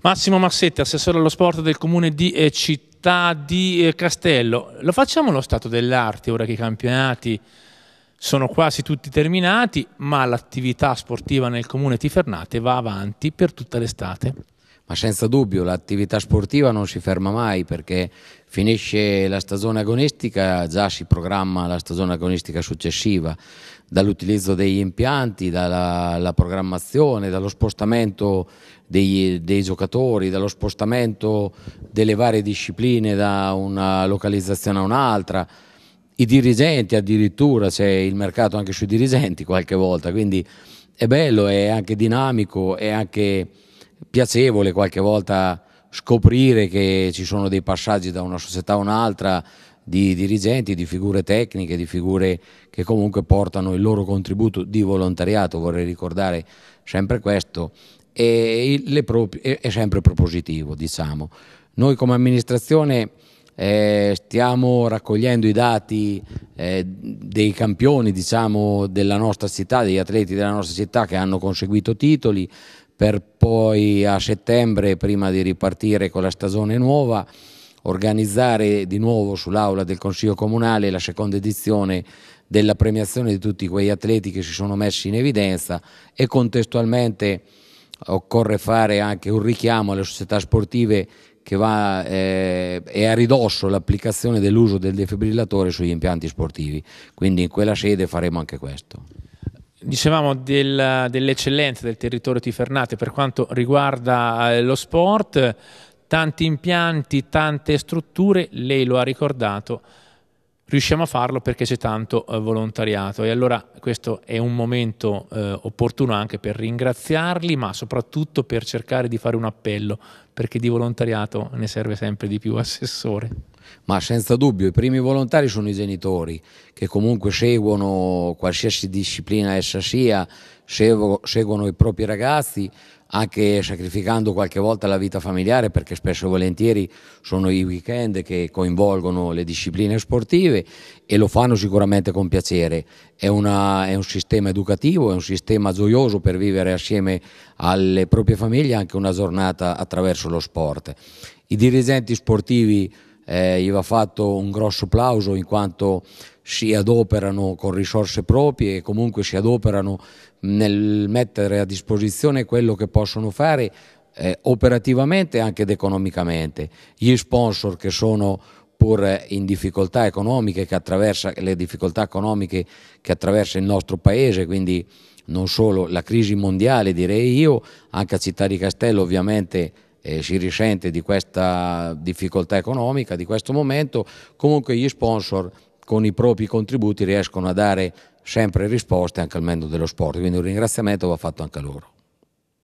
Massimo Massetti, assessore allo sport del comune di eh, Città di eh, Castello. Lo facciamo lo stato dell'arte ora che i campionati sono quasi tutti terminati, ma l'attività sportiva nel comune Tifernate va avanti per tutta l'estate ma senza dubbio l'attività sportiva non si ferma mai perché finisce la stagione agonistica, già si programma la stagione agonistica successiva, dall'utilizzo degli impianti, dalla programmazione, dallo spostamento dei, dei giocatori, dallo spostamento delle varie discipline da una localizzazione a un'altra i dirigenti addirittura, c'è il mercato anche sui dirigenti qualche volta, quindi è bello, è anche dinamico, è anche piacevole qualche volta scoprire che ci sono dei passaggi da una società a un'altra di dirigenti, di figure tecniche, di figure che comunque portano il loro contributo di volontariato, vorrei ricordare sempre questo, è sempre propositivo, diciamo. Noi come amministrazione eh, stiamo raccogliendo i dati eh, dei campioni diciamo, della nostra città, degli atleti della nostra città che hanno conseguito titoli per poi a settembre, prima di ripartire con la stagione nuova, organizzare di nuovo sull'aula del Consiglio Comunale la seconda edizione della premiazione di tutti quegli atleti che si sono messi in evidenza e contestualmente occorre fare anche un richiamo alle società sportive che va, eh, è a ridosso l'applicazione dell'uso del defibrillatore sugli impianti sportivi, quindi in quella sede faremo anche questo. Dicevamo del, dell'eccellenza del territorio Tifernate per quanto riguarda eh, lo sport, tanti impianti, tante strutture, lei lo ha ricordato, riusciamo a farlo perché c'è tanto eh, volontariato e allora questo è un momento eh, opportuno anche per ringraziarli ma soprattutto per cercare di fare un appello perché di volontariato ne serve sempre di più assessore ma senza dubbio i primi volontari sono i genitori che comunque seguono qualsiasi disciplina essa sia, seguono i propri ragazzi anche sacrificando qualche volta la vita familiare perché spesso e volentieri sono i weekend che coinvolgono le discipline sportive e lo fanno sicuramente con piacere. È, una, è un sistema educativo, è un sistema gioioso per vivere assieme alle proprie famiglie anche una giornata attraverso lo sport. I dirigenti sportivi eh, gli va fatto un grosso applauso in quanto si adoperano con risorse proprie e comunque si adoperano nel mettere a disposizione quello che possono fare eh, operativamente e anche ed economicamente. Gli sponsor che sono pur in difficoltà economiche che attraversa le difficoltà economiche che attraversa il nostro paese, quindi non solo la crisi mondiale direi io, anche a Città di Castello ovviamente eh, si risente di questa difficoltà economica, di questo momento, comunque gli sponsor con i propri contributi riescono a dare sempre risposte anche al mondo dello sport, quindi un ringraziamento va fatto anche a loro.